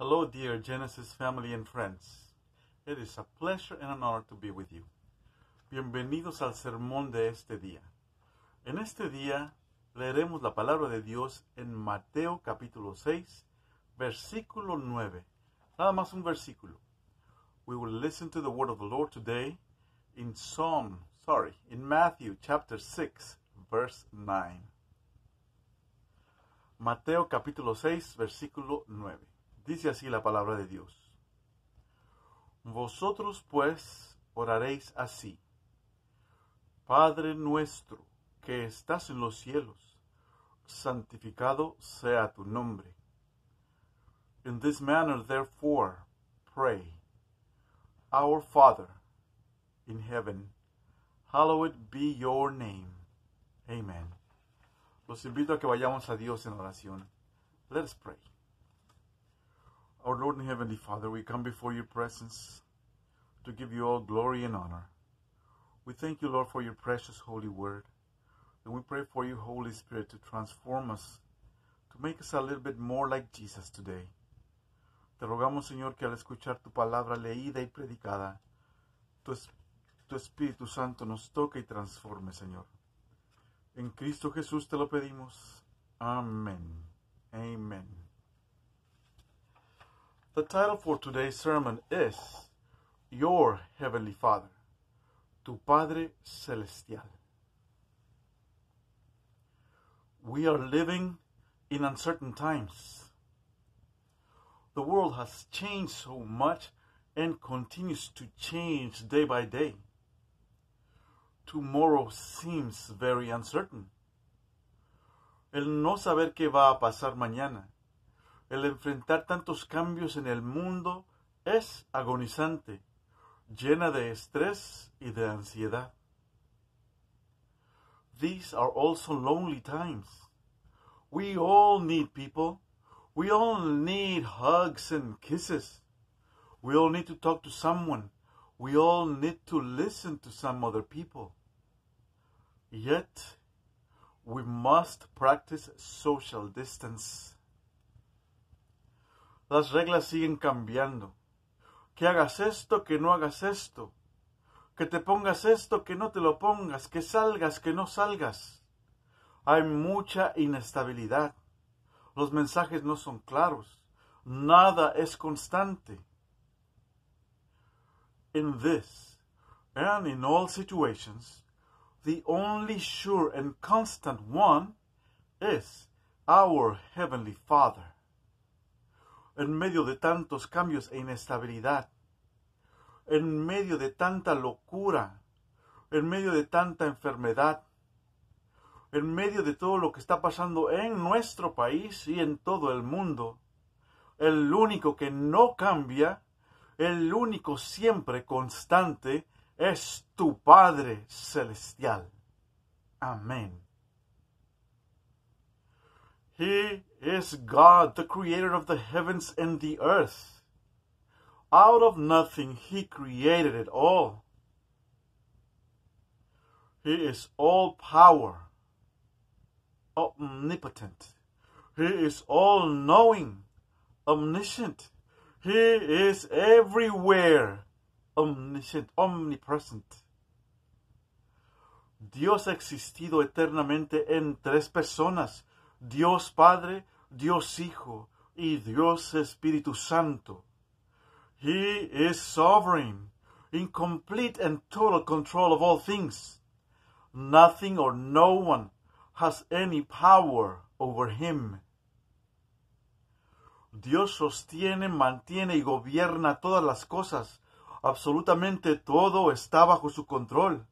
Hello, dear Genesis family and friends. It is a pleasure and an honor to be with you. Bienvenidos al sermón de este día. En este día leeremos la palabra de Dios en Mateo capítulo 6, versículo 9. Nada más un versículo. We will listen to the word of the Lord today in Psalm, sorry, in Matthew chapter 6, verse 9. Mateo capítulo 6, versículo 9. Dice así la palabra de Dios. Vosotros pues oraréis así. Padre nuestro que estás en los cielos, santificado sea tu nombre. In this manner therefore pray. Our Father in heaven, hallowed be your name. Amen. Los invito a que vayamos a Dios en oración. Let pray. Our Lord and Heavenly Father, we come before your presence to give you all glory and honor. We thank you, Lord, for your precious holy word. And we pray for you, Holy Spirit, to transform us, to make us a little bit more like Jesus today. Te rogamos, Señor, que al escuchar tu palabra leída y predicada, tu, tu Espíritu Santo nos toque y transforme, Señor. En Cristo Jesús te lo pedimos. Amén. Amén. The title for today's sermon is Your Heavenly Father, Tu Padre Celestial. We are living in uncertain times. The world has changed so much and continues to change day by day. Tomorrow seems very uncertain. El no saber qué va a pasar mañana El enfrentar tantos cambios en el mundo es agonizante, llena de estrés y de ansiedad. These are also lonely times. We all need people. We all need hugs and kisses. We all need to talk to someone. We all need to listen to some other people. Yet, we must practice social distance. Las reglas siguen cambiando. Que hagas esto, que no hagas esto. Que te pongas esto, que no te lo pongas. Que salgas, que no salgas. Hay mucha inestabilidad. Los mensajes no son claros. Nada es constante. In this and in all situations, the only sure and constant one is our Heavenly Father en medio de tantos cambios e inestabilidad, en medio de tanta locura, en medio de tanta enfermedad, en medio de todo lo que está pasando en nuestro país y en todo el mundo, el único que no cambia, el único siempre constante, es tu Padre Celestial. Amén. He is God, the creator of the heavens and the earth. Out of nothing, He created it all. He is all power, omnipotent. He is all knowing, omniscient. He is everywhere, omniscient, omnipresent. Dios ha existido eternamente en tres personas, Dios Padre, Dios Hijo y Dios Espíritu Santo. He is sovereign, in complete and total control of all things. Nothing or no one has any power over him. Dios sostiene, mantiene y gobierna todas las cosas. Absolutamente todo está bajo su control.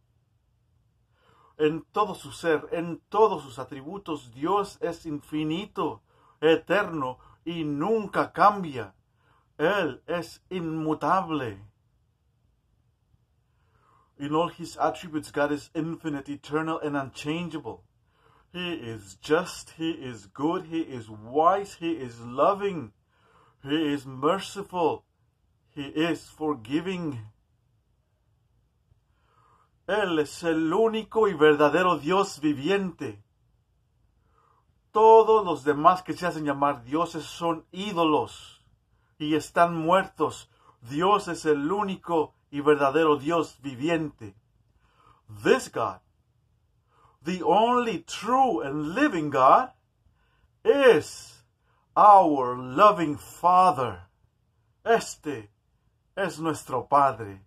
en todo su ser, en todos sus atributos. Dios es infinito, eterno y nunca cambia. Él es inmutable. In all his attributes, God is infinite, eternal, and unchangeable. He is just, He is good, He is wise, He is loving, He is merciful, He is forgiving. Él es el único y verdadero Dios viviente. Todos los demás que se hacen llamar dioses son ídolos y están muertos. Dios es el único y verdadero Dios viviente. This God, the only true and living God, is our loving Father. Este es nuestro Padre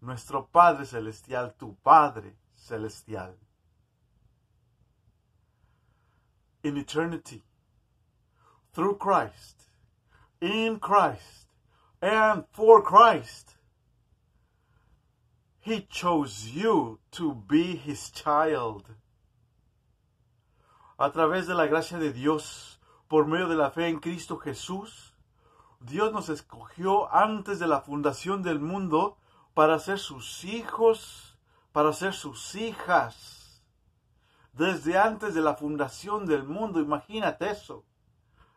nuestro Padre Celestial, tu Padre Celestial. In eternity, through Christ, in Christ, and for Christ, He chose you to be His child. A través de la gracia de Dios, por medio de la fe en Cristo Jesús, Dios nos escogió antes de la fundación del mundo para ser sus hijos, para ser sus hijas. Desde antes de la fundación del mundo, imagínate eso.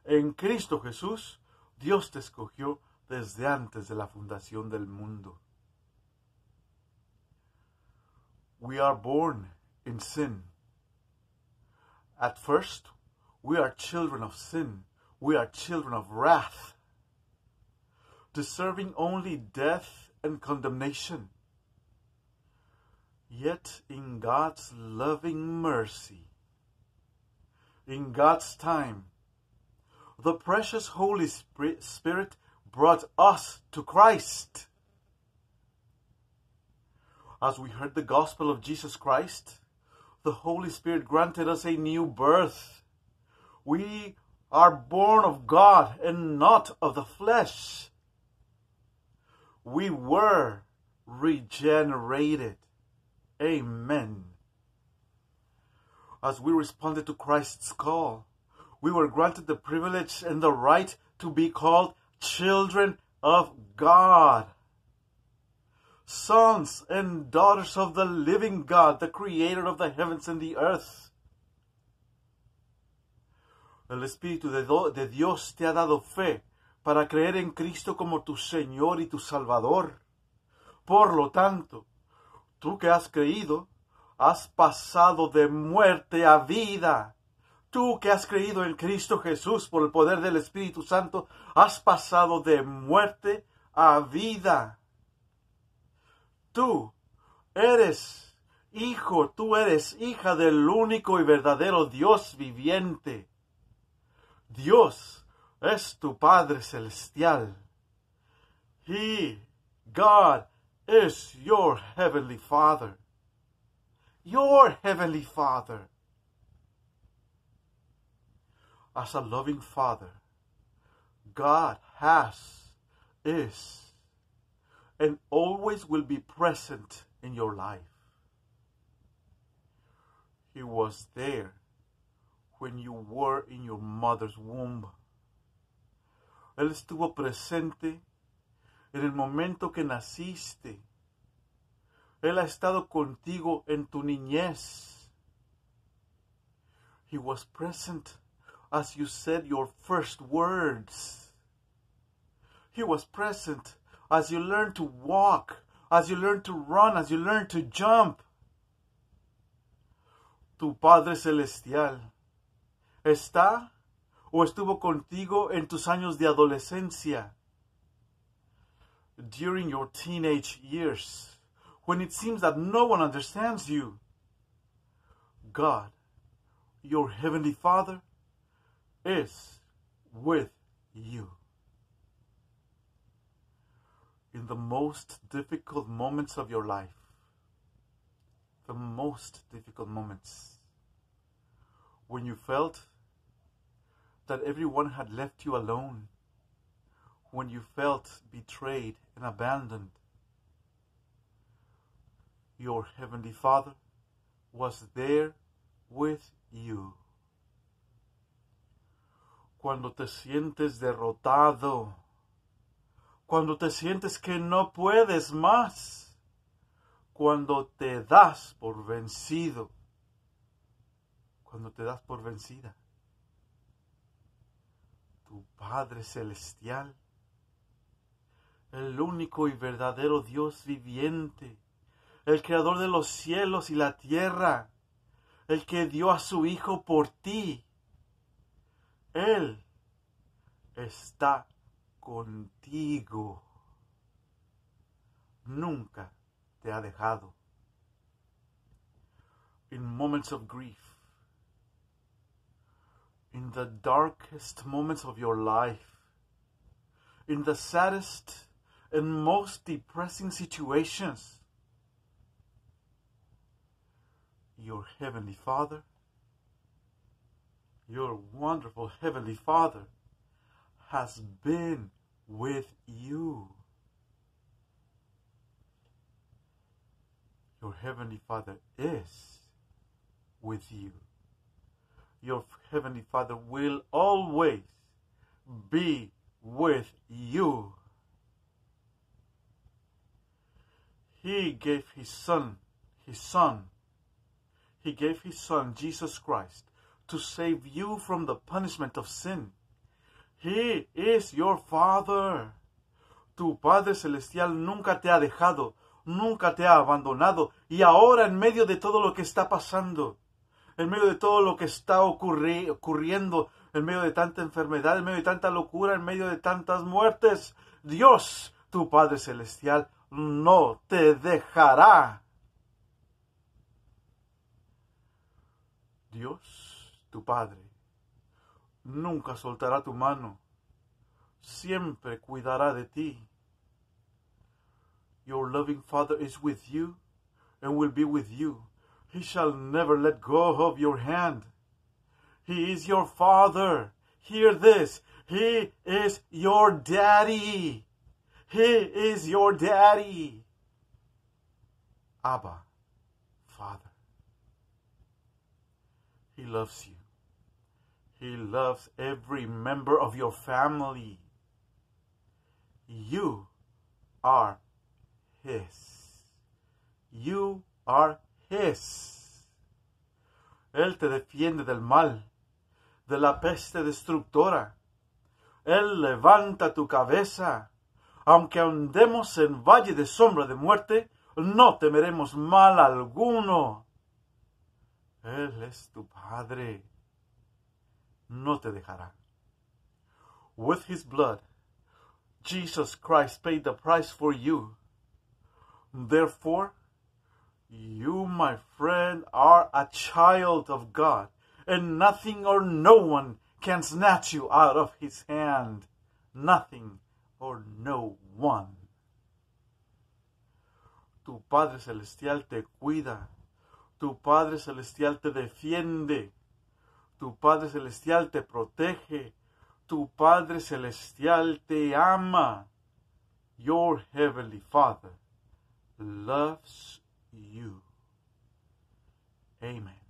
En Cristo Jesús, Dios te escogió desde antes de la fundación del mundo. We are born in sin. At first, we are children of sin. We are children of wrath, deserving only death and condemnation. Yet in God's loving mercy, in God's time, the precious Holy Spirit brought us to Christ. As we heard the gospel of Jesus Christ, the Holy Spirit granted us a new birth. We are born of God and not of the flesh we were regenerated. Amen. As we responded to Christ's call, we were granted the privilege and the right to be called children of God. Sons and daughters of the living God, the creator of the heavens and the earth. El Espíritu de, Dios te ha dado fe para creer en Cristo como tu Señor y tu Salvador. Por lo tanto, tú que has creído, has pasado de muerte a vida. Tú que has creído en Cristo Jesús por el poder del Espíritu Santo, has pasado de muerte a vida. Tú eres hijo, tú eres hija del único y verdadero Dios viviente. Dios es tu Padre Celestial. He, God, is your Heavenly Father. Your Heavenly Father. As a loving Father, God has, is, and always will be present in your life. He was there when you were in your mother's womb. Él estuvo presente en el momento que naciste. Él ha estado contigo en tu niñez. He was present as you said your first words. He was present as you learned to walk, as you learned to run, as you learned to jump. Tu Padre Celestial está o estuvo contigo en tus años de adolescencia. During your teenage years, when it seems that no one understands you, God, your Heavenly Father, is with you. In the most difficult moments of your life, the most difficult moments, when you felt that everyone had left you alone when you felt betrayed and abandoned. Your Heavenly Father was there with you. Cuando te sientes derrotado, cuando te sientes que no puedes más, cuando te das por vencido, cuando te das por vencida. tu Padre Celestial, el único y verdadero Dios viviente, el Creador de los cielos y la tierra, el que dio a su Hijo por ti. Él está contigo. Nunca te ha dejado. In moments of grief, in the darkest moments of your life, in the saddest and most depressing situations, your Heavenly Father, your wonderful Heavenly Father, has been with you. Your Heavenly Father is with you your Heavenly Father will always be with you. He gave his son, his son, he gave his son, Jesus Christ, to save you from the punishment of sin. He is your Father. Tu Padre Celestial nunca te ha dejado, nunca te ha abandonado, y ahora en medio de todo lo que está pasando, en medio de todo lo que está ocurriendo, en medio de tanta enfermedad, en medio de tanta locura, en medio de tantas muertes. Dios, tu Padre Celestial, no te dejará. Dios, tu Padre, nunca soltará tu mano, siempre cuidará de ti. Your loving Father is with you and will be with you He shall never let go of your hand. He is your father. Hear this. He is your daddy. He is your daddy. Abba, Father. He loves you. He loves every member of your family. You are His. You are es. Él te defiende del mal, de la peste destructora. Él levanta tu cabeza. Aunque andemos en valle de sombra de muerte, no temeremos mal alguno. Él es tu Padre. No te dejará. With his blood, Jesus Christ paid the price for you. Therefore, You, my friend, are a child of God, and nothing or no one can snatch you out of his hand. Nothing or no one. Tu Padre Celestial te cuida. Tu Padre Celestial te defiende. Tu Padre Celestial te protege. Tu Padre Celestial te ama. Your Heavenly Father loves you. Amen.